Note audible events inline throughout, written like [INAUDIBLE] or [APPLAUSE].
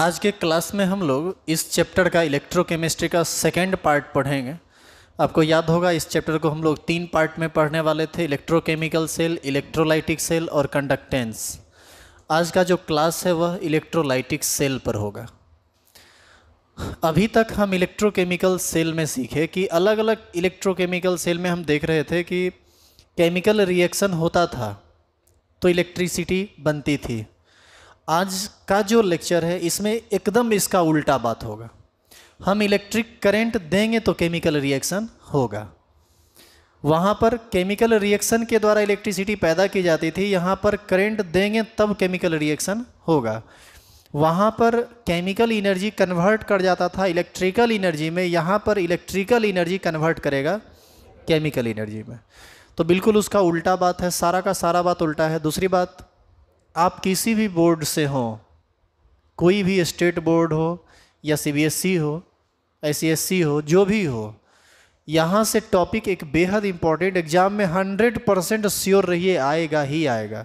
आज के क्लास में हम लोग इस चैप्टर का इलेक्ट्रोकेमिस्ट्री का सेकेंड पार्ट पढ़ेंगे आपको याद होगा इस चैप्टर को हम लोग तीन पार्ट में पढ़ने वाले थे इलेक्ट्रोकेमिकल सेल इलेक्ट्रोलाइटिक सेल और कंडक्टेंस आज का जो क्लास है वह इलेक्ट्रोलाइटिक सेल पर होगा अभी तक हम इलेक्ट्रोकेमिकल सेल में सीखे कि अलग अलग इलेक्ट्रोकेमिकल सेल में हम देख रहे थे कि केमिकल रिएक्शन होता था तो इलेक्ट्रिसिटी बनती थी आज का जो लेक्चर है इसमें एकदम इसका उल्टा बात होगा हम इलेक्ट्रिक करंट देंगे तो केमिकल रिएक्शन होगा वहाँ पर केमिकल रिएक्शन के द्वारा इलेक्ट्रिसिटी पैदा की जाती थी यहाँ पर करंट देंगे तब केमिकल रिएक्शन होगा वहाँ पर केमिकल इनर्जी कन्वर्ट कर जाता था इलेक्ट्रिकल इनर्जी में यहाँ पर इलेक्ट्रिकल इनर्जी कन्वर्ट करेगा केमिकल इनर्जी में तो बिल्कुल उसका उल्टा बात है सारा का सारा बात उल्टा है दूसरी बात आप किसी भी बोर्ड से हों कोई भी स्टेट बोर्ड हो या सीबीएसई e हो आईसीएससी e हो जो भी हो यहाँ से टॉपिक एक बेहद इंपॉर्टेंट एग्ज़ाम में हंड्रेड परसेंट श्योर रहिए आएगा ही आएगा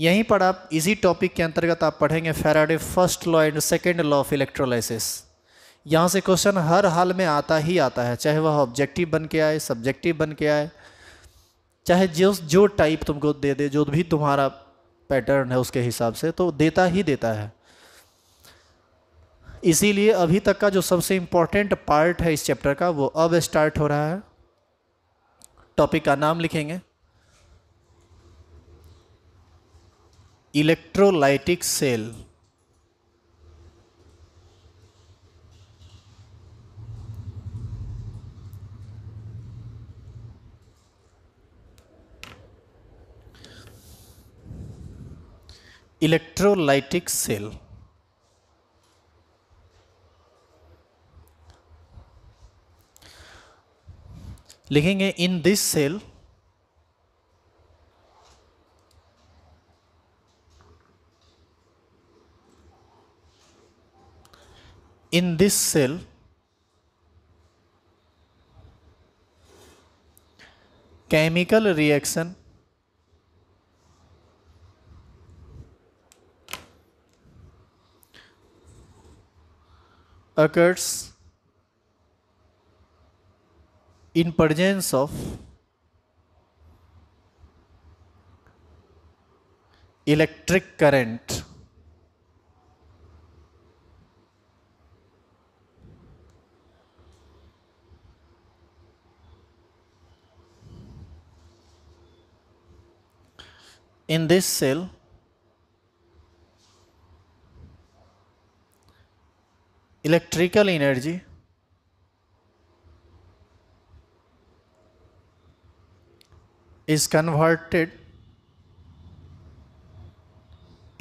यहीं पर आप इसी टॉपिक के अंतर्गत आप पढ़ेंगे Faraday first law and second law of electrolysis यहाँ से क्वेश्चन हर हाल में आता ही आता है चाहे वह ऑब्जेक्टिव बन के आए सब्जेक्टिव बन के आए चाहे जो जो टाइप तुमको दे दे जो भी तुम्हारा पैटर्न है उसके हिसाब से तो देता ही देता है इसीलिए अभी तक का जो सबसे इम्पॉर्टेंट पार्ट है इस चैप्टर का वो अब स्टार्ट हो रहा है टॉपिक का नाम लिखेंगे इलेक्ट्रोलाइटिक सेल इलेक्ट्रोलाइटिक सेल लिखेंगे in this cell in this cell chemical reaction occurs in presence of electric current in this cell electrical energy is converted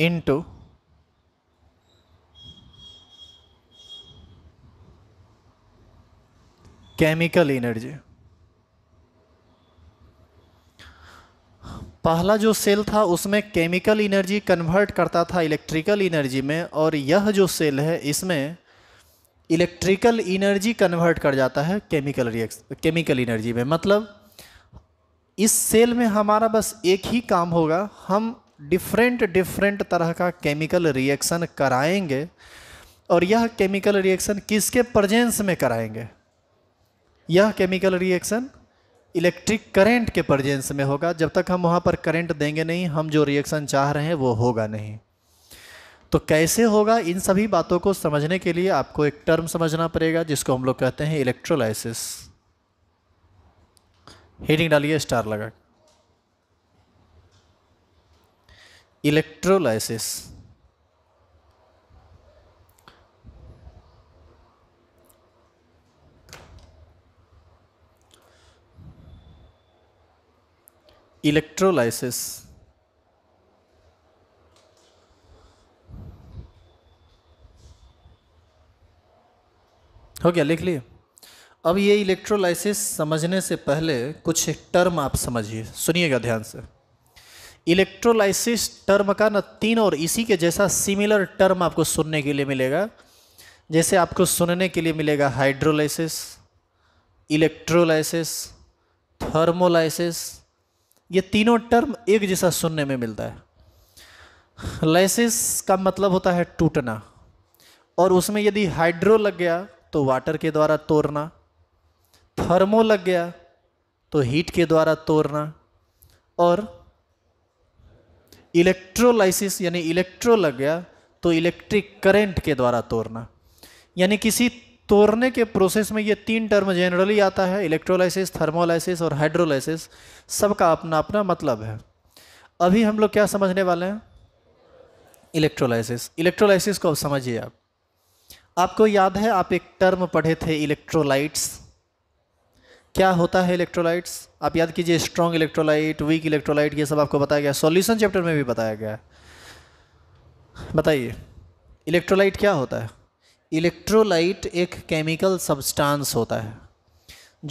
into chemical energy पहला जो सेल था उसमें केमिकल एनर्जी कन्वर्ट करता था electrical energy में और यह जो सेल है इसमें इलेक्ट्रिकल इनर्जी कन्वर्ट कर जाता है केमिकल रिएक्स केमिकल इनर्जी में मतलब इस सेल में हमारा बस एक ही काम होगा हम डिफरेंट डिफरेंट तरह का केमिकल रिएक्शन कराएंगे और यह केमिकल रिएक्शन किसके प्रजेंस में कराएंगे यह केमिकल रिएक्शन इलेक्ट्रिक करंट के प्रजेंस में होगा जब तक हम वहाँ पर करंट देंगे नहीं हम जो रिएक्शन चाह रहे हैं वो होगा नहीं तो कैसे होगा इन सभी बातों को समझने के लिए आपको एक टर्म समझना पड़ेगा जिसको हम लोग कहते हैं इलेक्ट्रोलाइसिस हेडिंग डालिए स्टार लगा इलेक्ट्रोलाइसिस इलेक्ट्रोलाइसिस हो गया लिख लिए अब ये इलेक्ट्रोलाइसिस समझने से पहले कुछ टर्म आप समझिए सुनिएगा ध्यान से इलेक्ट्रोलाइसिस टर्म का ना तीन और इसी के जैसा सिमिलर टर्म आपको सुनने के लिए मिलेगा जैसे आपको सुनने के लिए मिलेगा हाइड्रोलाइसिस इलेक्ट्रोलाइसिस थर्मोलाइसिस ये तीनों टर्म एक जैसा सुनने में मिलता है लाइसिस का मतलब होता है टूटना और उसमें यदि हाइड्रो लग गया तो वाटर के द्वारा तोड़ना थर्मो लग गया तो हीट के द्वारा तोड़ना और इलेक्ट्रोलाइसिस यानी इलेक्ट्रो लग गया तो इलेक्ट्रिक करंट के द्वारा तोड़ना यानी किसी तोड़ने के प्रोसेस में ये तीन टर्म जनरली आता है इलेक्ट्रोलाइसिस थर्मोलाइसिस और हाइड्रोलाइसिस सबका अपना अपना मतलब है अभी हम लोग क्या समझने वाले हैं इलेक्ट्रोलाइसिस इलेक्ट्रोलाइसिस को समझिए आप आपको याद है आप एक टर्म पढ़े थे इलेक्ट्रोलाइट्स क्या होता है इलेक्ट्रोलाइट्स आप याद कीजिए स्ट्रॉन्ग इलेक्ट्रोलाइट वीक इलेक्ट्रोलाइट ये सब आपको बताया गया सॉल्यूशन चैप्टर में भी बताया गया है बताइए इलेक्ट्रोलाइट क्या होता है इलेक्ट्रोलाइट एक केमिकल सब्सटेंस होता है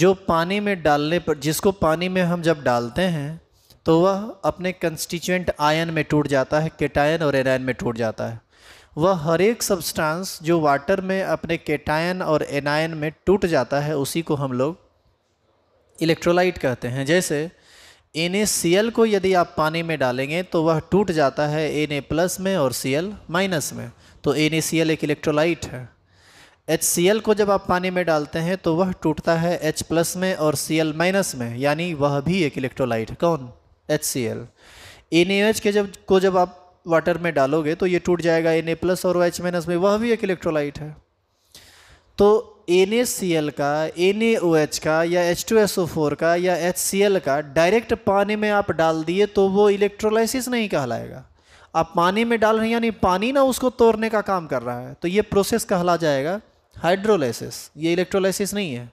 जो पानी में डालने पर जिसको पानी में हम जब डालते हैं तो वह अपने कंस्टिचुएंट आयन में टूट जाता है केटायन और एनायन में टूट जाता है वह हर एक सब्सटेंस जो वाटर में अपने केटायन और एनायन में टूट जाता है उसी को हम लोग इलेक्ट्रोलाइट कहते हैं जैसे एन को यदि आप पानी में डालेंगे तो वह टूट जाता है एन प्लस में और सी माइनस में तो एन एक इलेक्ट्रोलाइट है एच को जब आप पानी में डालते हैं तो वह टूटता है एच प्लस में और सी माइनस में यानी वह भी एक इलेक्ट्रोलाइट कौन एच सी के जब को जब आप वाटर में डालोगे तो ये टूट जाएगा एन ए प्लस और एच माइनस में वह भी एक इलेक्ट्रोलाइट है तो एन ए सी एल का एन ए ओ एच का या H two S O four का या एच सी एल का डायरेक्ट पानी में आप डाल दिए तो वो इलेक्ट्रोलाइसिस नहीं कहलाएगा आप पानी में डाल रहे हैं यानी पानी ना उसको तोड़ने का काम कर रहा है तो ये प्रोसेस कहला जाएगा हाइड्रोलाइसिस ये इलेक्ट्रोलाइसिस नहीं है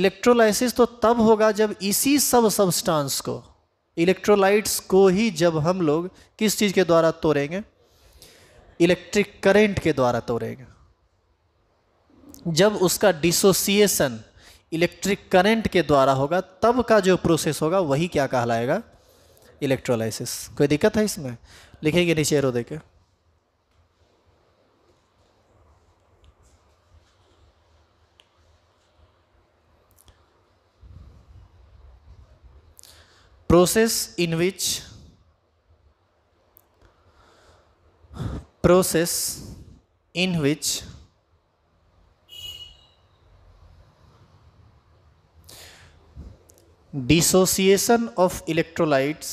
इलेक्ट्रोलाइसिस तो तब होगा जब इसी सब सबस्टांस को इलेक्ट्रोलाइट्स को ही जब हम लोग किस चीज़ के द्वारा तोड़ेंगे इलेक्ट्रिक करंट के द्वारा तोड़ेंगे जब उसका डिसोसिएशन इलेक्ट्रिक करंट के द्वारा होगा तब का जो प्रोसेस होगा वही क्या कहलाएगा इलेक्ट्रोलाइसिस कोई दिक्कत है इसमें लिखेंगे नीचे रो देखे process in which process in which dissociation of electrolytes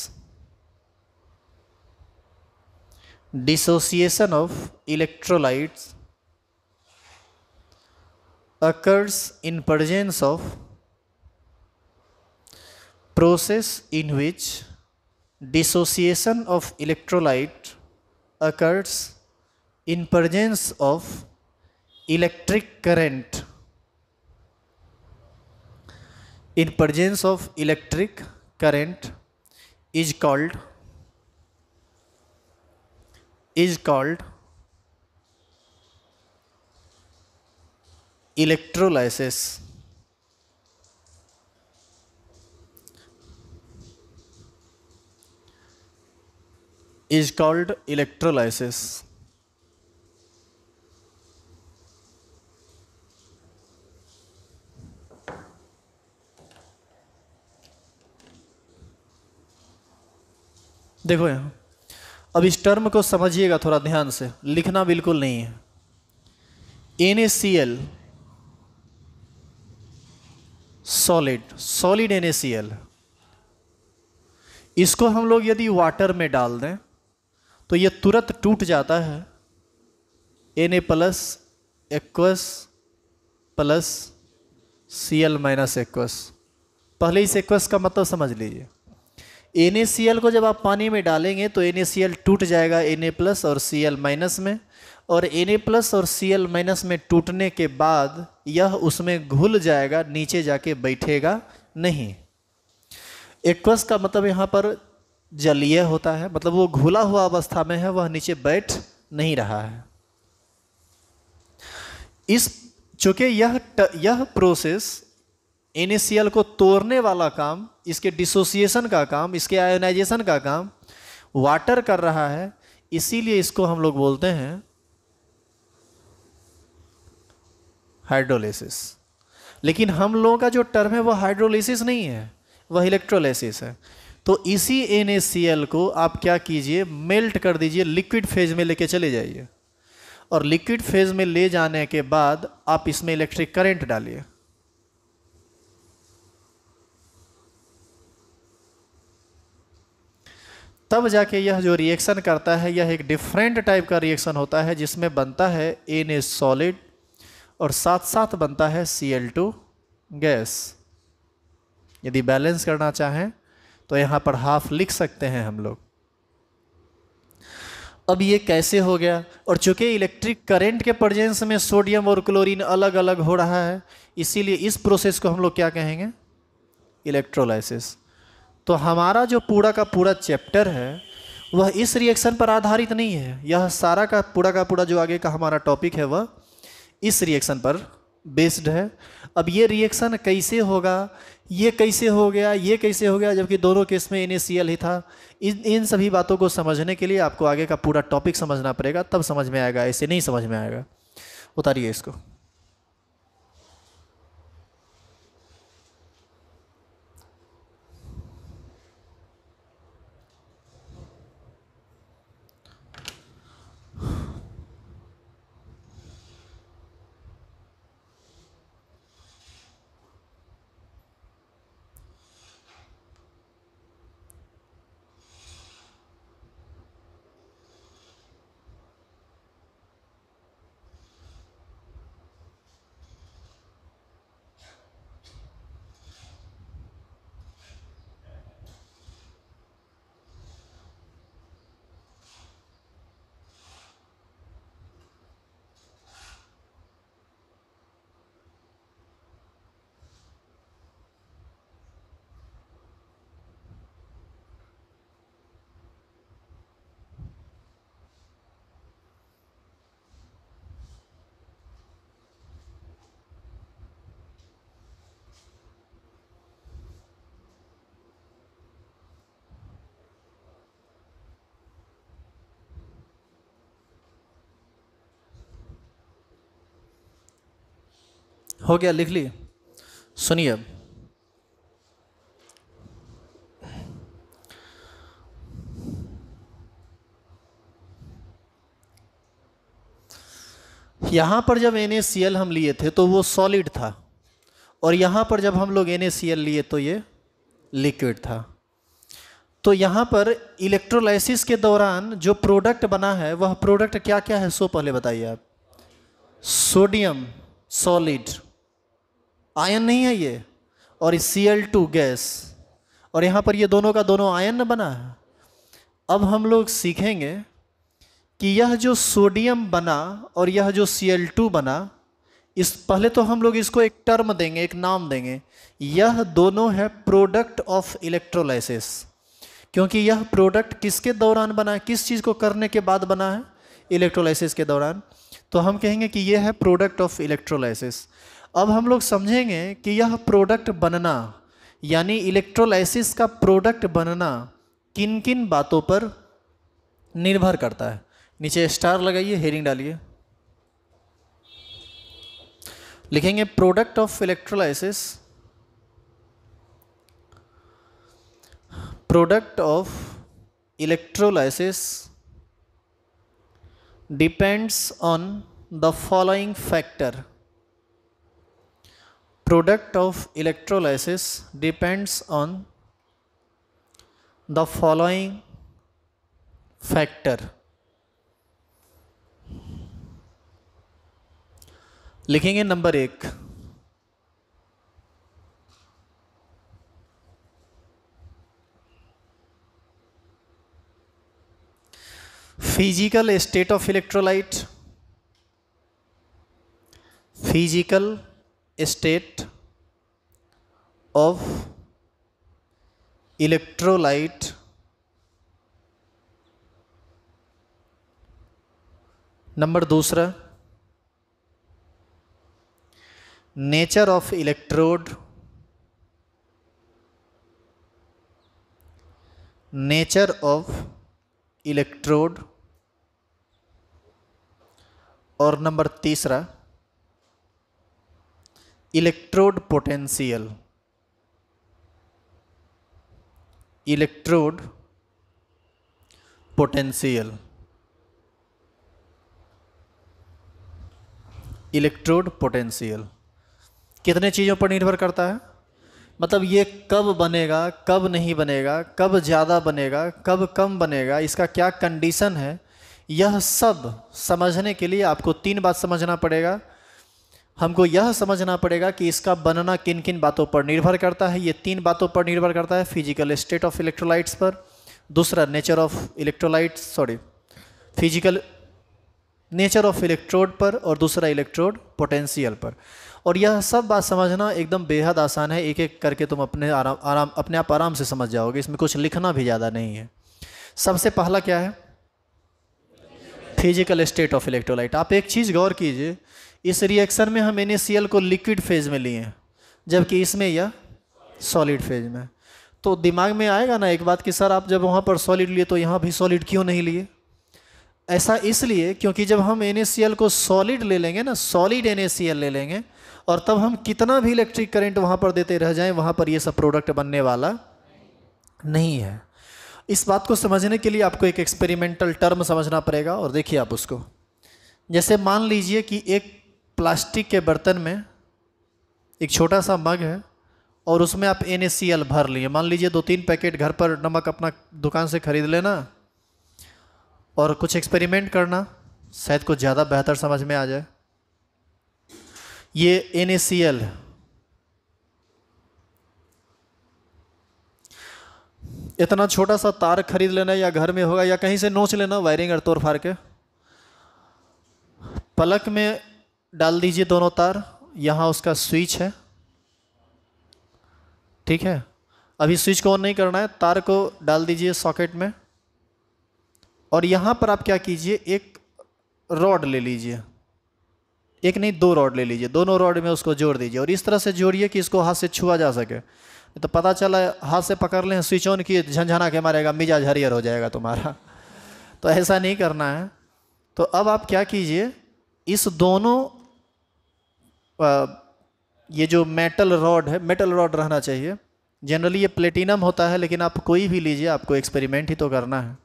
dissociation of electrolytes occurs in presence of process in which dissociation of electrolyte occurs in presence of electric current in presence of electric current is called is called electrolysis is called electrolysis. देखो यहां अब इस term को समझिएगा थोड़ा ध्यान से लिखना बिल्कुल नहीं है N C L solid solid N C L इसको हम लोग यदि वाटर में डाल दें तो ये तुरंत टूट जाता है N A plus aqueous plus C L minus aqueous पहले इस एक्वस का मतलब समझ लीजिए एन ए सी एल को जब आप पानी में डालेंगे तो एन ए सी एल टूट जाएगा एन ए प्लस और सी एल माइनस में और एन ए प्लस और सी एल माइनस में टूटने के बाद यह उसमें घुल जाएगा नीचे जाके बैठेगा नहीं एक्वस का मतलब यहाँ पर जलीय होता है मतलब वो घुला हुआ अवस्था में है वह नीचे बैठ नहीं रहा है इस चूंकि यह त, यह प्रोसेस एन को तोड़ने वाला काम इसके डिसोसिएशन का काम इसके आयोनाइजेशन का काम वाटर कर रहा है इसीलिए इसको हम लोग बोलते हैं हाइड्रोलिसिस लेकिन हम लोगों का जो टर्म है वह हाइड्रोलिसिस नहीं है वह इलेक्ट्रोलिसिस है तो इसी एन को आप क्या कीजिए मेल्ट कर दीजिए लिक्विड फेज में लेके चले जाइए और लिक्विड फेज में ले जाने के बाद आप इसमें इलेक्ट्रिक करंट डालिए तब जाके यह जो रिएक्शन करता है यह एक डिफरेंट टाइप का रिएक्शन होता है जिसमें बनता है एन सॉलिड और साथ साथ बनता है सी एल टू गैस यदि बैलेंस करना चाहें तो यहाँ पर हाफ लिख सकते हैं हम लोग अब ये कैसे हो गया और चूंकि इलेक्ट्रिक करंट के प्रजेंस में सोडियम और क्लोरीन अलग अलग हो रहा है इसीलिए इस प्रोसेस को हम लोग क्या कहेंगे इलेक्ट्रोलाइसिस तो हमारा जो पूरा का पूरा चैप्टर है वह इस रिएक्शन पर आधारित नहीं है यह सारा का पूरा का पूरा जो आगे का हमारा टॉपिक है वह इस रिएक्शन पर बेस्ड है अब ये रिएक्शन कैसे होगा ये कैसे हो गया ये कैसे हो गया जबकि दोनों केस में एन ही था इन इन सभी बातों को समझने के लिए आपको आगे का पूरा टॉपिक समझना पड़ेगा तब समझ में आएगा ऐसे नहीं समझ में आएगा उतारिए इसको हो गया लिख ली सुनिए अब यहाँ पर जब एन हम लिए थे तो वो सॉलिड था और यहाँ पर जब हम लोग एन लिए तो ये लिक्विड था तो यहाँ पर इलेक्ट्रोलाइसिस के दौरान जो प्रोडक्ट बना है वह प्रोडक्ट क्या क्या है सो पहले बताइए आप सोडियम सॉलिड आयन नहीं है ये और सी एल टू गैस और यहाँ पर ये दोनों का दोनों आयन बना है अब हम लोग सीखेंगे कि यह जो सोडियम बना और यह जो सी एल टू बना इस पहले तो हम लोग इसको एक टर्म देंगे एक नाम देंगे यह दोनों है प्रोडक्ट ऑफ इलेक्ट्रोलाइसिस क्योंकि यह प्रोडक्ट किसके दौरान बना है किस चीज़ को करने के बाद बना है इलेक्ट्रोलाइसिस के दौरान तो हम कहेंगे कि यह है प्रोडक्ट ऑफ इलेक्ट्रोलाइसिस अब हम लोग समझेंगे कि यह प्रोडक्ट बनना यानी इलेक्ट्रोलाइसिस का प्रोडक्ट बनना किन किन बातों पर निर्भर करता है नीचे स्टार लगाइए हेरिंग डालिए लिखेंगे product of electrolysis product of electrolysis depends on the following factor product of electrolysis depends on the following factor लिखेंगे नंबर एक physical state of electrolyte physical state of electrolyte number दूसरा nature of electrode nature of electrode और number तीसरा electrode potential electrode potential electrode potential कितने चीज़ों पर निर्भर करता है मतलब ये कब बनेगा कब नहीं बनेगा कब ज़्यादा बनेगा कब कम बनेगा इसका क्या कंडीशन है यह सब समझने के लिए आपको तीन बात समझना पड़ेगा हमको यह समझना पड़ेगा कि इसका बनना किन किन बातों पर निर्भर करता है ये तीन बातों पर निर्भर करता है फिजिकल स्टेट ऑफ इलेक्ट्रोलाइट्स पर दूसरा nature of electrolytes sorry physical nature of electrode पर और दूसरा इलेक्ट्रोड पोटेंशियल पर और यह सब बात समझना एकदम बेहद आसान है एक एक करके तुम अपने आराम आराम अपने आप आराम से समझ जाओगे इसमें कुछ लिखना भी ज़्यादा नहीं है सबसे पहला क्या है फिजिकल स्टेट ऑफ इलेक्ट्रोलाइट आप एक चीज़ गौर कीजिए इस रिएक्शन में हम एन को लिक्विड फेज में लिए जबकि इसमें यह सॉलिड फेज में तो दिमाग में आएगा ना एक बात कि सर आप जब वहाँ पर सॉलिड लिए तो यहाँ भी सॉलिड क्यों नहीं लिए ऐसा इसलिए क्योंकि जब हम एन को सॉलिड ले लेंगे ना सॉलिड एन ले लेंगे और तब हम कितना भी इलेक्ट्रिक करंट वहाँ पर देते रह जाएं वहाँ पर ये सब प्रोडक्ट बनने वाला नहीं है इस बात को समझने के लिए आपको एक एक्सपेरिमेंटल टर्म समझना पड़ेगा और देखिए आप उसको जैसे मान लीजिए कि एक प्लास्टिक के बर्तन में एक छोटा सा मग है और उसमें आप एन भर लिए मान लीजिए दो तीन पैकेट घर पर नमक अपना दुकान से ख़रीद लेना और कुछ एक्सपेरिमेंट करना शायद कुछ ज़्यादा बेहतर समझ में आ जाए ये एन इतना छोटा सा तार खरीद लेना या घर में होगा या कहीं से नोच लेना वायरिंग और तोड़ फाड़ के पलक में डाल दीजिए दोनों तार यहाँ उसका स्विच है ठीक है अभी स्विच को ऑन नहीं करना है तार को डाल दीजिए सॉकेट में और यहाँ पर आप क्या कीजिए एक रॉड ले लीजिए एक नहीं दो रॉड ले लीजिए दोनों रॉड में उसको जोड़ दीजिए और इस तरह से जोड़िए कि इसको हाथ से छुआ जा सके तो पता चला हाथ से पकड़ लें स्विच ऑन किए झंझना के मारेगा मिजाज हरियर हो जाएगा तुम्हारा [LAUGHS] तो ऐसा नहीं करना है तो अब आप क्या कीजिए इस दोनों ये जो मेटल रॉड है मेटल रॉड रहना चाहिए जनरली ये प्लेटिनम होता है लेकिन आप कोई भी लीजिए आपको एक्सपेरिमेंट ही तो करना है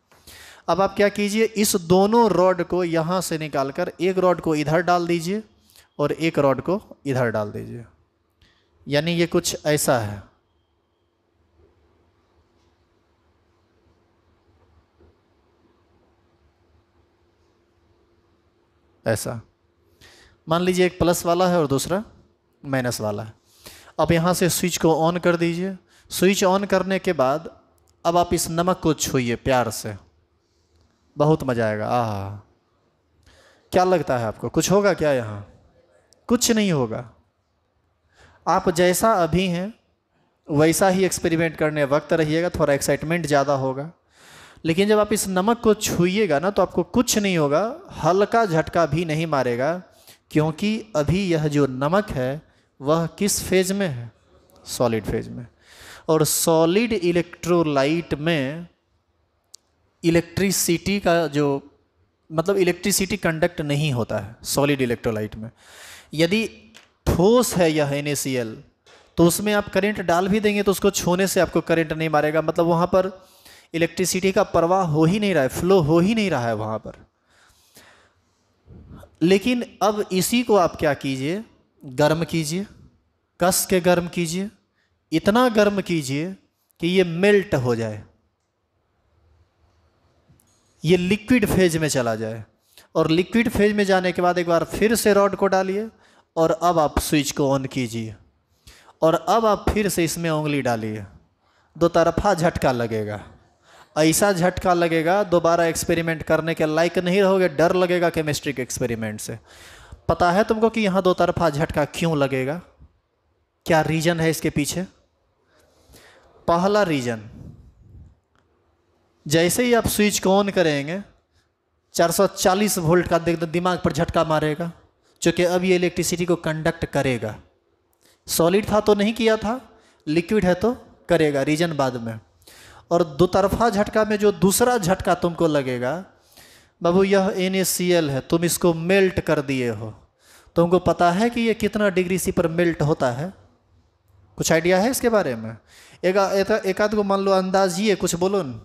अब आप क्या कीजिए इस दोनों रॉड को यहाँ से निकाल कर एक रॉड को इधर डाल दीजिए और एक रॉड को इधर डाल दीजिए यानी ये कुछ ऐसा है ऐसा मान लीजिए एक प्लस वाला है और दूसरा माइनस वाला है अब यहाँ से स्विच को ऑन कर दीजिए स्विच ऑन करने के बाद अब आप इस नमक को छूइए प्यार से बहुत मज़ा आएगा आह क्या लगता है आपको कुछ होगा क्या यहाँ कुछ नहीं होगा आप जैसा अभी हैं वैसा ही एक्सपेरिमेंट करने वक्त रहिएगा थोड़ा एक्साइटमेंट ज़्यादा होगा लेकिन जब आप इस नमक को छूइएगा ना तो आपको कुछ नहीं होगा हल्का झटका भी नहीं मारेगा क्योंकि अभी यह जो नमक है वह किस फेज में है सॉलिड फेज में और सॉलिड इलेक्ट्रोलाइट में इलेक्ट्रिसिटी का जो मतलब इलेक्ट्रिसिटी कंडक्ट नहीं होता है सॉलिड इलेक्ट्रोलाइट में यदि ठोस है यह एन तो उसमें आप करंट डाल भी देंगे तो उसको छूने से आपको करंट नहीं मारेगा मतलब वहाँ पर इलेक्ट्रिसिटी का प्रवाह हो ही नहीं रहा है फ्लो हो ही नहीं रहा है वहाँ पर लेकिन अब इसी को आप क्या कीजिए गर्म कीजिए कस के गर्म कीजिए इतना गर्म कीजिए कि ये मेल्ट हो जाए ये लिक्विड फेज में चला जाए और लिक्विड फेज में जाने के बाद एक बार फिर से रॉड को डालिए और अब आप स्विच को ऑन कीजिए और अब आप फिर से इसमें उंगली डालिए दो तरफा झटका लगेगा ऐसा झटका लगेगा दोबारा एक्सपेरिमेंट करने के लायक नहीं रहोगे डर लगेगा केमिस्ट्री के एक्सपेरिमेंट से पता है तुमको कि यहाँ दो तरफा झटका क्यों लगेगा क्या रीज़न है इसके पीछे पहला रीज़न जैसे ही आप स्विच को ऑन करेंगे 440 वोल्ट का दिमाग पर झटका मारेगा क्योंकि अब ये इलेक्ट्रिसिटी को कंडक्ट करेगा सॉलिड था तो नहीं किया था लिक्विड है तो करेगा रीजन बाद में और दो तरफा झटका में जो दूसरा झटका तुमको लगेगा बाबू यह एन है तुम इसको मेल्ट कर दिए हो तुमको पता है कि यह कितना डिग्री सी पर मेल्ट होता है कुछ आइडिया है इसके बारे में एक एकाध को मान लो अंदाज ये कुछ बोलो न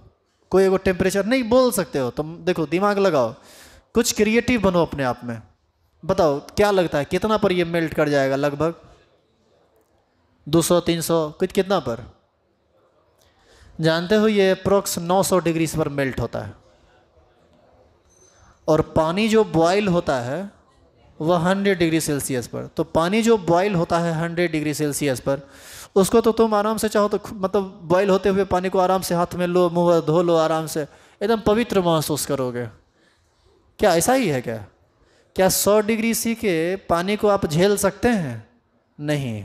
कोई एगो टेम्परेचर नहीं बोल सकते हो तुम तो देखो दिमाग लगाओ कुछ क्रिएटिव बनो अपने आप में बताओ क्या लगता है कितना पर ये मेल्ट कर जाएगा लगभग 200 300 कुछ कितना पर जानते हो ये अप्रोक्स 900 डिग्री पर मेल्ट होता है और पानी जो बॉयल होता है वह 100 डिग्री सेल्सियस पर तो पानी जो बॉयल होता है 100 डिग्री सेल्सियस पर उसको तो तुम आराम से चाहो तो मतलब बॉयल होते हुए पानी को आराम से हाथ में लो मुँह धो लो आराम से एकदम पवित्र महसूस करोगे क्या ऐसा ही है क्या क्या 100 डिग्री सी के पानी को आप झेल सकते हैं नहीं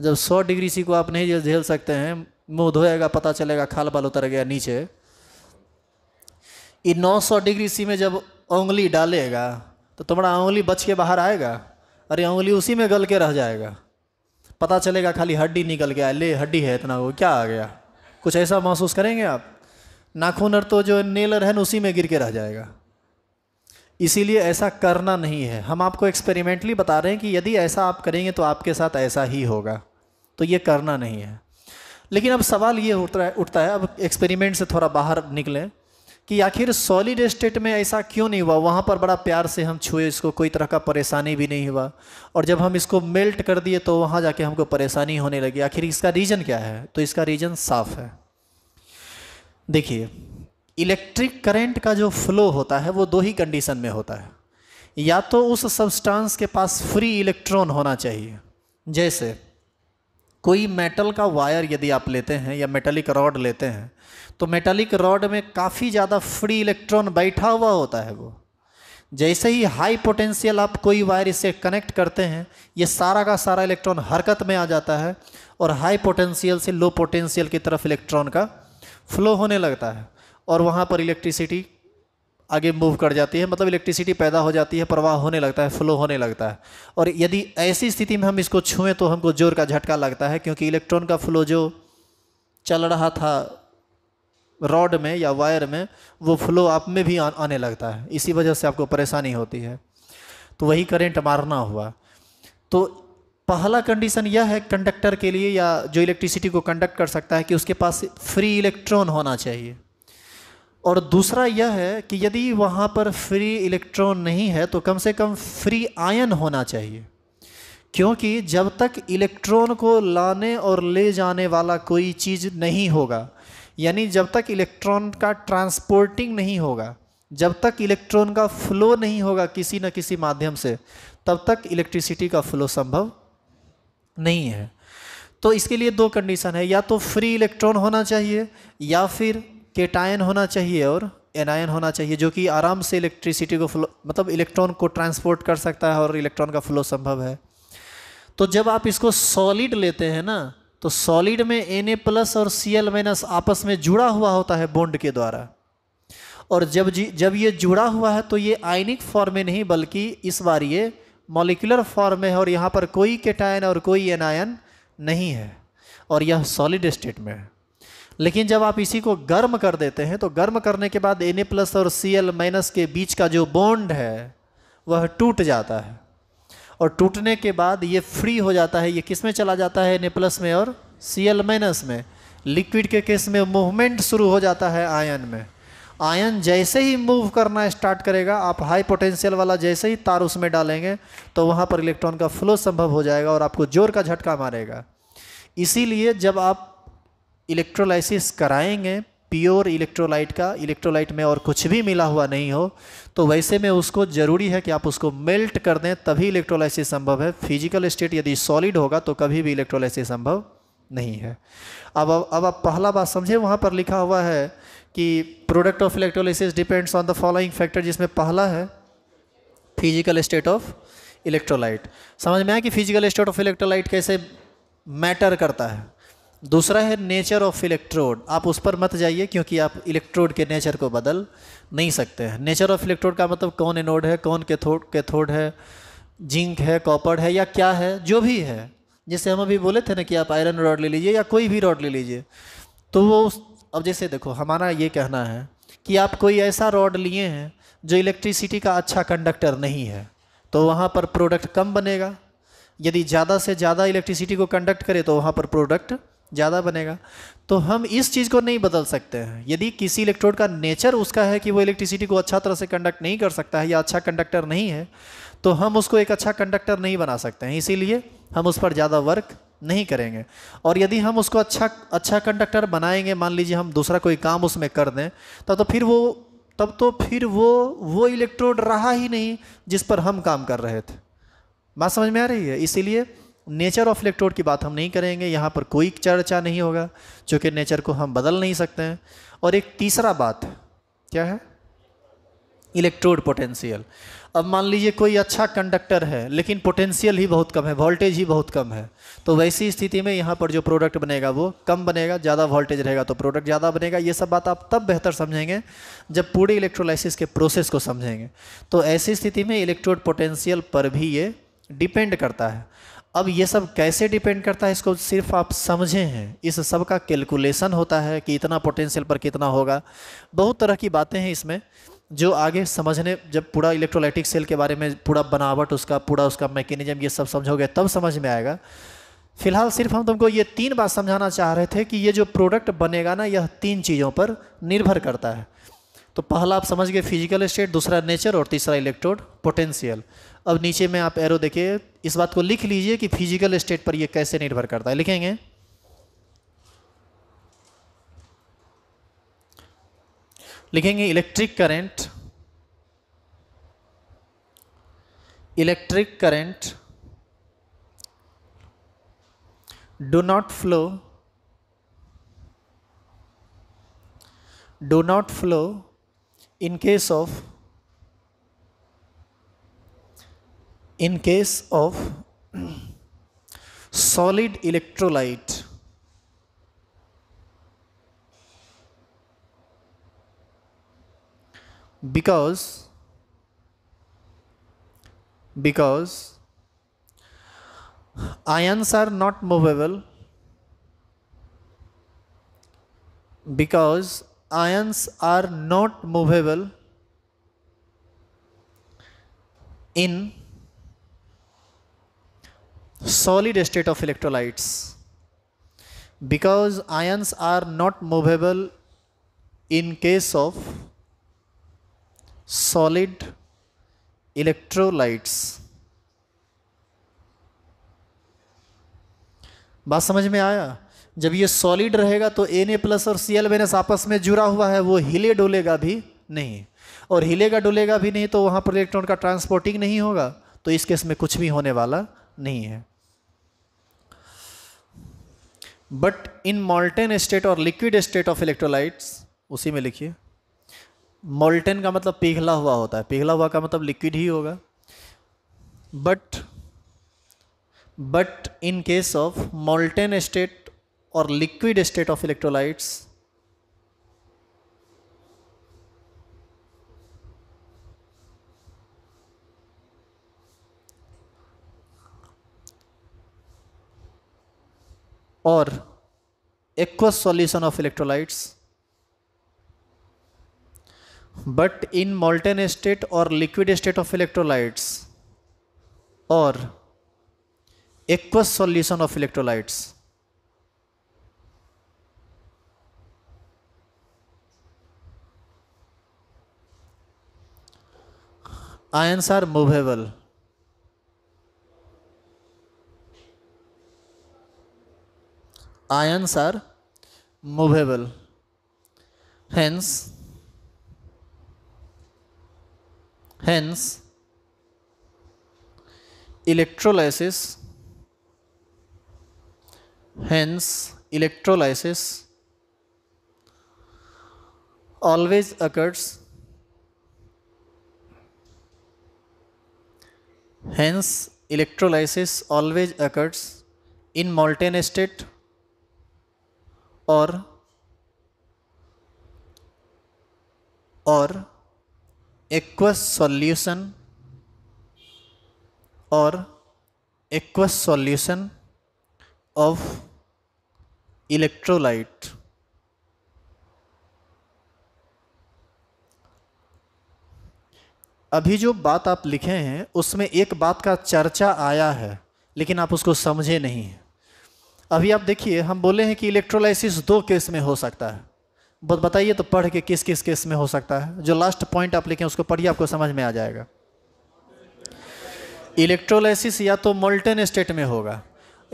जब 100 डिग्री सी को आप नहीं झेल सकते हैं मुंह धोएगा पता चलेगा खाल बाल उतर गया नीचे ये 900 डिग्री सी में जब उंगली डालेगा तो तुम्हारा उंगली बच के बाहर आएगा अरे उंगली उसी में गल के रह जाएगा पता चलेगा खाली हड्डी निकल गया ले हड्डी है इतना वो क्या आ गया कुछ ऐसा महसूस करेंगे आप नाखून और तो जो नेलर है उसी में गिर के रह जाएगा इसीलिए ऐसा करना नहीं है हम आपको एक्सपेरिमेंटली बता रहे हैं कि यदि ऐसा आप करेंगे तो आपके साथ ऐसा ही होगा तो ये करना नहीं है लेकिन अब सवाल ये उठता है उठता है अब एक्सपेरिमेंट से थोड़ा बाहर निकलें कि आखिर सॉलिड स्टेट में ऐसा क्यों नहीं हुआ वहाँ पर बड़ा प्यार से हम छुए इसको कोई तरह का परेशानी भी नहीं हुआ और जब हम इसको मेल्ट कर दिए तो वहाँ जाके हमको परेशानी होने लगी आखिर इसका रीज़न क्या है तो इसका रीज़न साफ है देखिए इलेक्ट्रिक करंट का जो फ्लो होता है वो दो ही कंडीशन में होता है या तो उस सब्सटांस के पास फ्री इलेक्ट्रॉन होना चाहिए जैसे कोई मेटल का वायर यदि आप लेते हैं या मेटलिक रॉड लेते हैं तो मेटलिक रॉड में काफ़ी ज़्यादा फ्री इलेक्ट्रॉन बैठा हुआ होता है वो जैसे ही हाई पोटेंशियल आप कोई वायर इसे कनेक्ट करते हैं ये सारा का सारा इलेक्ट्रॉन हरकत में आ जाता है और हाई पोटेंशियल से लो पोटेंशियल की तरफ इलेक्ट्रॉन का फ्लो होने लगता है और वहाँ पर इलेक्ट्रिसिटी आगे मूव कर जाती है मतलब इलेक्ट्रिसिटी पैदा हो जाती है प्रवाह होने लगता है फ्लो होने लगता है और यदि ऐसी स्थिति में हम इसको छुएं तो हमको जोर का झटका लगता है क्योंकि इलेक्ट्रॉन का फ्लो जो चल रहा था रॉड में या वायर में वो फ्लो आप में भी आ, आने लगता है इसी वजह से आपको परेशानी होती है तो वही करेंट मारना हुआ तो पहला कंडीशन यह है कंडक्टर के लिए या जो इलेक्ट्रिसिटी को कंडक्ट कर सकता है कि उसके पास फ्री इलेक्ट्रॉन होना चाहिए और दूसरा यह है कि यदि वहाँ पर फ्री इलेक्ट्रॉन नहीं है तो कम से कम फ्री आयन होना चाहिए क्योंकि जब तक इलेक्ट्रॉन को लाने और ले जाने वाला कोई चीज़ नहीं होगा यानी जब तक इलेक्ट्रॉन का ट्रांसपोर्टिंग नहीं होगा जब तक इलेक्ट्रॉन का फ्लो नहीं होगा किसी न किसी माध्यम से तब तक इलेक्ट्रिसिटी का फ्लो संभव नहीं है तो इसके लिए दो कंडीशन है या तो फ्री इलेक्ट्रॉन होना चाहिए या फिर केटायन होना चाहिए और एनायन होना चाहिए जो कि आराम से इलेक्ट्रिसिटी को फ्लो मतलब इलेक्ट्रॉन को ट्रांसपोर्ट कर सकता है और इलेक्ट्रॉन का फ्लो संभव है तो जब आप इसको सॉलिड लेते हैं ना तो सॉलिड में एन प्लस और सी एल माइनस आपस में जुड़ा हुआ होता है बॉन्ड के द्वारा और जब जी जब ये जुड़ा हुआ है तो ये आयनिक फॉर्म में नहीं बल्कि इस बार ये मॉलिकुलर फॉर्म में है और यहाँ पर कोई केटायन और कोई एनायन नहीं है और यह सॉलिड स्टेट में है लेकिन जब आप इसी को गर्म कर देते हैं तो गर्म करने के बाद एन प्लस और सी एल माइनस के बीच का जो बॉन्ड है वह टूट जाता है और टूटने के बाद ये फ्री हो जाता है ये किस में चला जाता है एन प्लस में और सी एल माइनस में लिक्विड के केस में मूवमेंट शुरू हो जाता है आयन में आयन जैसे ही मूव करना स्टार्ट करेगा आप हाई पोटेंशियल वाला जैसे ही तार उसमें डालेंगे तो वहाँ पर इलेक्ट्रॉन का फ्लो संभव हो जाएगा और आपको जोर का झटका मारेगा इसीलिए जब आप इलेक्ट्रोलाइसिस कराएंगे प्योर इलेक्ट्रोलाइट का इलेक्ट्रोलाइट में और कुछ भी मिला हुआ नहीं हो तो वैसे में उसको ज़रूरी है कि आप उसको मेल्ट कर दें तभी इलेक्ट्रोलाइसिस संभव है फिजिकल स्टेट यदि सॉलिड होगा तो कभी भी इलेक्ट्रोलाइसिस संभव नहीं है अब अब आप पहला बात समझे वहाँ पर लिखा हुआ है कि product of electrolysis depends on the following factor जिसमें पहला है फिजिकल स्टेट ऑफ इलेक्ट्रोलाइट समझ में आया कि फिजिकल स्टेट ऑफ इलेक्ट्रोलाइट कैसे मैटर करता है दूसरा है नेचर ऑफ इलेक्ट्रोड आप उस पर मत जाइए क्योंकि आप इलेक्ट्रोड के नेचर को बदल नहीं सकते हैं नेचर ऑफ इलेक्ट्रोड का मतलब कौन एनोड है कौन कैथोड कैथोड है जिंक है कॉपर है या क्या है जो भी है जैसे हम अभी बोले थे ना कि आप आयरन रॉड ले लीजिए या कोई भी रॉड ले लीजिए तो वो अब जैसे देखो हमारा ये कहना है कि आप कोई ऐसा रॉड लिए हैं जो इलेक्ट्रिसिटी का अच्छा कंडक्टर नहीं है तो वहाँ पर प्रोडक्ट कम बनेगा यदि ज़्यादा से ज़्यादा इलेक्ट्रिसिटी को कंडक्ट करे तो वहाँ पर प्रोडक्ट ज़्यादा बनेगा तो हम इस चीज़ को नहीं बदल सकते हैं यदि किसी इलेक्ट्रोड का नेचर उसका है कि वो इलेक्ट्रिसिटी को अच्छा तरह से कंडक्ट नहीं कर सकता है या अच्छा कंडक्टर नहीं है तो हम उसको एक अच्छा कंडक्टर नहीं बना सकते हैं इसीलिए हम उस पर ज़्यादा वर्क नहीं करेंगे और यदि हम उसको अच्छा अच्छा कंडक्टर बनाएंगे मान लीजिए हम दूसरा कोई काम उसमें कर दें तब तो फिर वो तब तो फिर वो वो इलेक्ट्रोड रहा ही नहीं जिस पर हम काम कर रहे थे बात समझ में आ रही है इसीलिए नेचर ऑफ इलेक्ट्रोड की बात हम नहीं करेंगे यहाँ पर कोई चर्चा नहीं होगा चूँकि नेचर को हम बदल नहीं सकते हैं और एक तीसरा बात क्या है इलेक्ट्रोड पोटेंशियल अब मान लीजिए कोई अच्छा कंडक्टर है लेकिन पोटेंशियल ही बहुत कम है वोल्टेज ही बहुत कम है तो वैसी स्थिति में यहाँ पर जो प्रोडक्ट बनेगा वो कम बनेगा ज़्यादा वोल्टेज रहेगा तो प्रोडक्ट ज़्यादा बनेगा ये सब बात आप तब बेहतर समझेंगे जब पूरे इलेक्ट्रोलाइसिस के प्रोसेस को समझेंगे तो ऐसी स्थिति में इलेक्ट्रोड पोटेंशियल पर भी ये डिपेंड करता है अब ये सब कैसे डिपेंड करता है इसको सिर्फ आप समझे हैं इस सब का कैलकुलेशन होता है कि इतना पोटेंशियल पर कितना होगा बहुत तरह की बातें हैं इसमें जो आगे समझने जब पूरा इलेक्ट्रोलाइटिक सेल के बारे में पूरा बनावट उसका पूरा उसका मैकेनिज्म ये सब समझोगे तब समझ में आएगा फिलहाल सिर्फ हम तुमको ये तीन बात समझाना चाह रहे थे कि ये जो प्रोडक्ट बनेगा ना यह तीन चीज़ों पर निर्भर करता है तो पहला आप समझ गए फिजिकल स्टेट दूसरा नेचर और तीसरा इलेक्ट्रोड पोटेंशियल अब नीचे में आप एरो देखिए इस बात को लिख लीजिए कि फिजिकल स्टेट पर यह कैसे निर्भर करता है लिखेंगे लिखेंगे electric current electric current do not flow do not flow in case of in case of solid electrolyte because because ions are not movable because ions are not movable in solid state of electrolytes because ions are not movable in case of solid electrolytes बात समझ में आया जब ये solid रहेगा तो N A plus और C L minus आपस में जुड़ा हुआ है वो हिले डोलेगा भी नहीं और हिलेगा डोलेगा भी नहीं तो वहाँ पर इलेक्ट्रॉन का ट्रांसपोर्टिंग नहीं होगा तो इस केस में कुछ भी होने वाला नहीं है बट इन मोल्टेन स्टेट और लिक्विड स्टेट ऑफ इलेक्ट्रोलाइट्स उसी में लिखिए मोल्टेन का मतलब पिघला हुआ होता है पिघला हुआ का मतलब लिक्विड ही होगा but but in case of molten state और लिक्विड स्टेट ऑफ इलेक्ट्रोलाइट्स और aqueous solution of electrolytes but in molten state और लिक्विड स्टेट ऑफ इलेक्ट्रोलाइट्स और aqueous solution of electrolytes ions are movable ions are movable hence hence electrolysis hence electrolysis always occurs hence electrolysis always occurs in molten state और और aqueous solution और aqueous solution of electrolyte अभी जो बात आप लिखे हैं उसमें एक बात का चर्चा आया है लेकिन आप उसको समझे नहीं हैं अभी आप देखिए हम बोले हैं कि इलेक्ट्रोलाइसिस दो केस में हो सकता है बस बताइए तो पढ़ के किस किस केस में हो सकता है जो लास्ट पॉइंट आप लिखें उसको पढ़िए आपको समझ में आ जाएगा इलेक्ट्रोलाइसिस या तो मोल्टेन स्टेट में होगा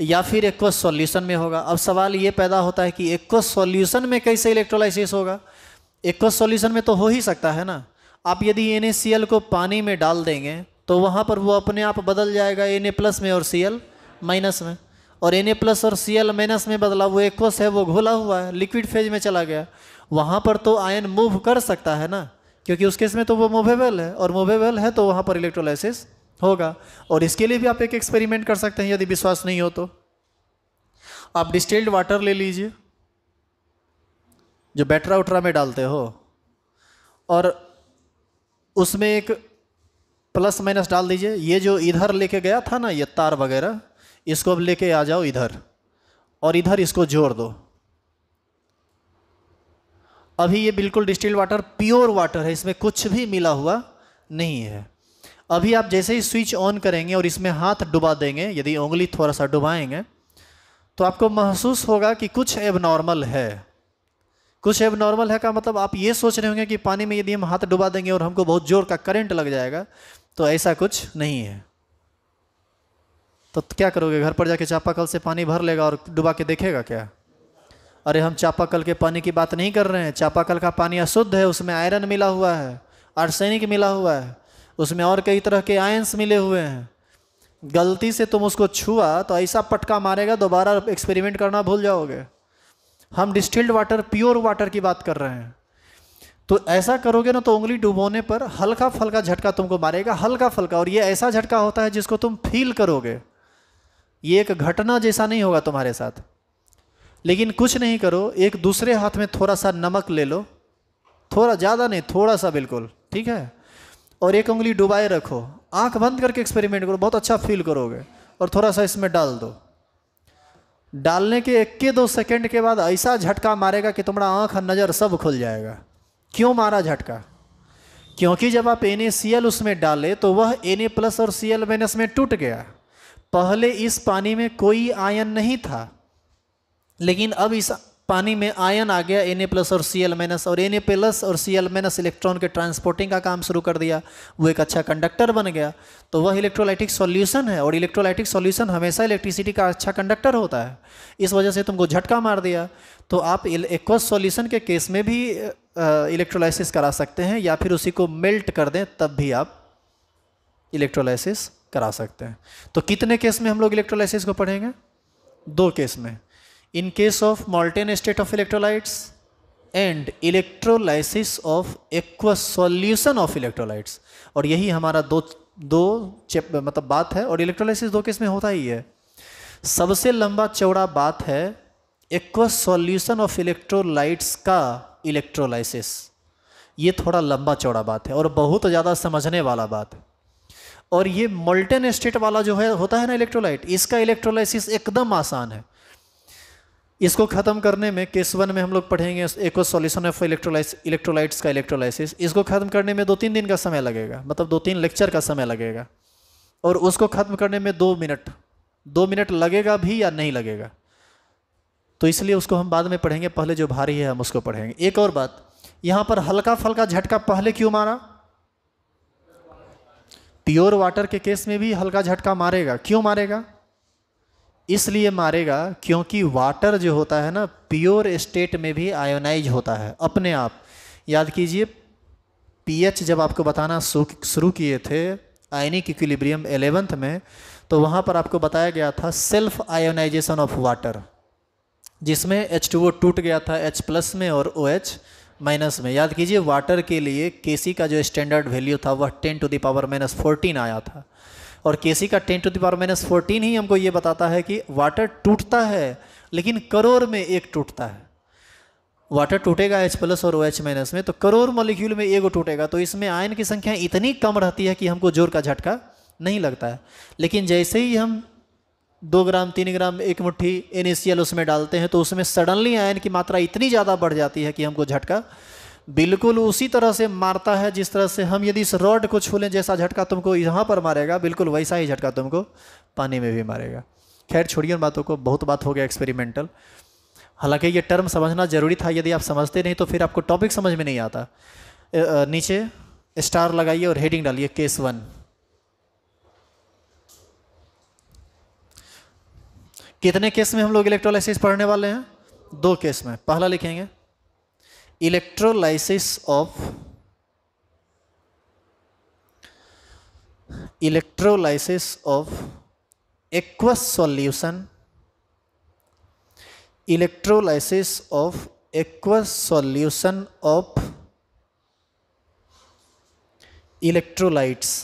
या फिर एक्वस सॉल्यूशन में होगा अब सवाल ये पैदा होता है कि एक्वस सॉल्यूशन में कैसे इलेक्ट्रोलाइसिस होगा एक्वस सॉल्यूशन में तो हो ही सकता है ना आप यदि एन को पानी में डाल देंगे तो वहाँ पर वो अपने आप बदल जाएगा एन प्लस में और सी माइनस में और एन प्लस और सी एल माइनस में बदला वो एक्वस है वो घोला हुआ है लिक्विड फेज में चला गया वहाँ पर तो आयन मूव कर सकता है ना क्योंकि उस केस में तो वो मूवेबल है और मूवेबल है तो वहाँ पर इलेक्ट्रोलाइसिस होगा और इसके लिए भी आप एक एक्सपेरिमेंट कर सकते हैं यदि विश्वास नहीं हो तो आप डिस्टिल्ड वाटर ले लीजिए जो बैटरा उटरा में डालते हो और उसमें एक प्लस माइनस डाल दीजिए ये जो इधर लेके गया था ना ये तार वगैरह इसको अब लेके आ जाओ इधर और इधर इसको जोड़ दो अभी ये बिल्कुल डिस्टिल वाटर प्योर वाटर है इसमें कुछ भी मिला हुआ नहीं है अभी आप जैसे ही स्विच ऑन करेंगे और इसमें हाथ डुबा देंगे यदि उंगली थोड़ा सा डुबाएंगे तो आपको महसूस होगा कि कुछ एबनॉर्मल है कुछ एबनॉर्मल है का मतलब आप ये सोच रहे होंगे कि पानी में यदि हम हाथ डुबा देंगे और हमको बहुत जोर का करंट लग जाएगा तो ऐसा कुछ नहीं है तो क्या करोगे घर पर जाके चापाकल से पानी भर लेगा और डुबा के देखेगा क्या अरे हम चापाकल के पानी की बात नहीं कर रहे हैं चापाकल का पानी अशुद्ध है उसमें आयरन मिला हुआ है आर्सैनिक मिला हुआ है उसमें और कई तरह के आयंस मिले हुए हैं गलती से तुम उसको छुआ तो ऐसा पटका मारेगा दोबारा एक्सपेरिमेंट करना भूल जाओगे हम डिस्टिल्ड वाटर प्योर वाटर की बात कर रहे हैं तो ऐसा करोगे ना तो उंगली डुबोने पर हल्का फल्का झटका तुमको मारेगा हल्का फल्का और ये ऐसा झटका होता है जिसको तुम फील करोगे ये एक घटना जैसा नहीं होगा तुम्हारे साथ लेकिन कुछ नहीं करो एक दूसरे हाथ में थोड़ा सा नमक ले लो थोड़ा ज़्यादा नहीं थोड़ा सा बिल्कुल ठीक है और एक उंगली डुबाए रखो आंख बंद करके एक्सपेरिमेंट करो बहुत अच्छा फील करोगे और थोड़ा सा इसमें डाल दो डालने के इक्के दो सेकेंड के बाद ऐसा झटका मारेगा कि तुम्हारा आंख नज़र सब खुल जाएगा क्यों मारा झटका क्योंकि जब आप एन उसमें डाले तो वह एन प्लस और सी एल माइनस में टूट गया पहले इस पानी में कोई आयन नहीं था लेकिन अब इस पानी में आयन आ गया एन ए प्लस और सी एल माइनस और एन ए प्लस और सी एल माइनस इलेक्ट्रॉन के ट्रांसपोर्टिंग का काम शुरू कर दिया वो एक अच्छा कंडक्टर बन गया तो वह इलेक्ट्रोलाइटिक सॉल्यूशन है और इलेक्ट्रोलाइटिक सॉल्यूशन हमेशा इलेक्ट्रिसिटी का अच्छा कंडक्टर होता है इस वजह से तुमको झटका मार दिया तो आप एक्वस सॉल्यूशन के केस में भी इलेक्ट्रोलाइसिस करा सकते हैं या फिर उसी को मेल्ट कर दें तब भी आप इलेक्ट्रोलाइसिस करा सकते हैं तो कितने केस में हम लोग इलेक्ट्रोलाइसिस को पढ़ेंगे दो केस में in case of molten state of electrolytes and electrolysis of aqua solution of electrolytes और यही हमारा दो दो चेप मतलब बात है और इलेक्ट्रोलाइसिस दो केस में होता ही है सबसे लंबा चौड़ा बात है एक्वा सॉल्यूशन ऑफ इलेक्ट्रोलाइट्स का इलेक्ट्रोलाइसिस ये थोड़ा लंबा चौड़ा बात है और बहुत ज़्यादा समझने वाला बात है और ये मोल्टेन स्टेट वाला जो है होता है ना इलेक्ट्रोलाइट इसका इलेक्ट्रोलाइसिस एकदम आसान है इसको ख़त्म करने में केस वन में हम लोग पढ़ेंगे एक सॉल्यूशन ऑफ इलेक्ट्रोलाइट इलेक्ट्रोलाइट्स का इलेक्ट्रोलाइसिस इसको ख़त्म करने में दो तीन दिन का समय लगेगा मतलब दो तीन लेक्चर का समय लगेगा और उसको ख़त्म करने में दो मिनट दो मिनट लगेगा भी या नहीं लगेगा तो इसलिए उसको हम बाद में पढ़ेंगे पहले जो भारी है हम उसको पढ़ेंगे एक और बात यहाँ पर हल्का फल्का झटका पहले क्यों मारा प्योर वाटर के केस में भी हल्का झटका मारेगा क्यों मारेगा इसलिए मारेगा क्योंकि वाटर जो होता है ना प्योर स्टेट में भी आयोनाइज होता है अपने आप याद कीजिए पीएच जब आपको बताना शुरू किए थे आयनिक इक्विलिब्रियम एलेवेंथ में तो वहाँ पर आपको बताया गया था सेल्फ आयोनाइजेशन ऑफ वाटर जिसमें एच टू ओ टूट गया था एच प्लस में और ओ OH, एच माइनस में याद कीजिए वाटर के लिए के का जो स्टैंडर्ड वैल्यू था वह ten to the power minus fourteen आया था और के का ten to the power minus fourteen ही हमको ये बताता है कि वाटर टूटता है लेकिन करोड़ में एक टूटता है वाटर टूटेगा एच प्लस और ओ एच माइनस में तो करोड़ मोलिक्यूल में एगो टूटेगा तो इसमें आयन की संख्या इतनी कम रहती है कि हमको जोर का झटका नहीं लगता है लेकिन जैसे ही हम दो ग्राम तीन ग्राम एक मुट्ठी एन उसमें डालते हैं तो उसमें सडनली आयन की मात्रा इतनी ज़्यादा बढ़ जाती है कि हमको झटका बिल्कुल उसी तरह से मारता है जिस तरह से हम यदि इस रॉड को छू लें जैसा झटका तुमको यहाँ पर मारेगा बिल्कुल वैसा ही झटका तुमको पानी में भी मारेगा खैर छोड़िए उन बातों को बहुत बात हो गया एक्सपेरिमेंटल हालांकि ये टर्म समझना ज़रूरी था यदि आप समझते नहीं तो फिर आपको टॉपिक समझ में नहीं आता नीचे स्टार लगाइए और हेडिंग डालिए केस वन कितने केस में हम लोग इलेक्ट्रोलाइसिस पढ़ने वाले हैं दो केस में पहला लिखेंगे electrolysis of electrolysis of aqueous solution electrolysis of aqueous solution of electrolytes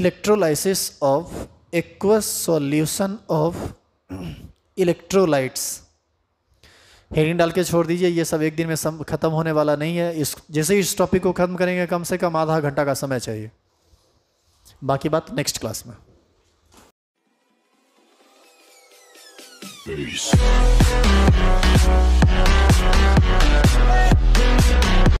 electrolysis of aqueous solution of electrolytes हेरिंग डाल के छोड़ दीजिए ये सब एक दिन में खत्म होने वाला नहीं है इस जैसे ही इस टॉपिक को खत्म करेंगे कम से कम आधा घंटा का समय चाहिए बाकी बात नेक्स्ट क्लास में Peace.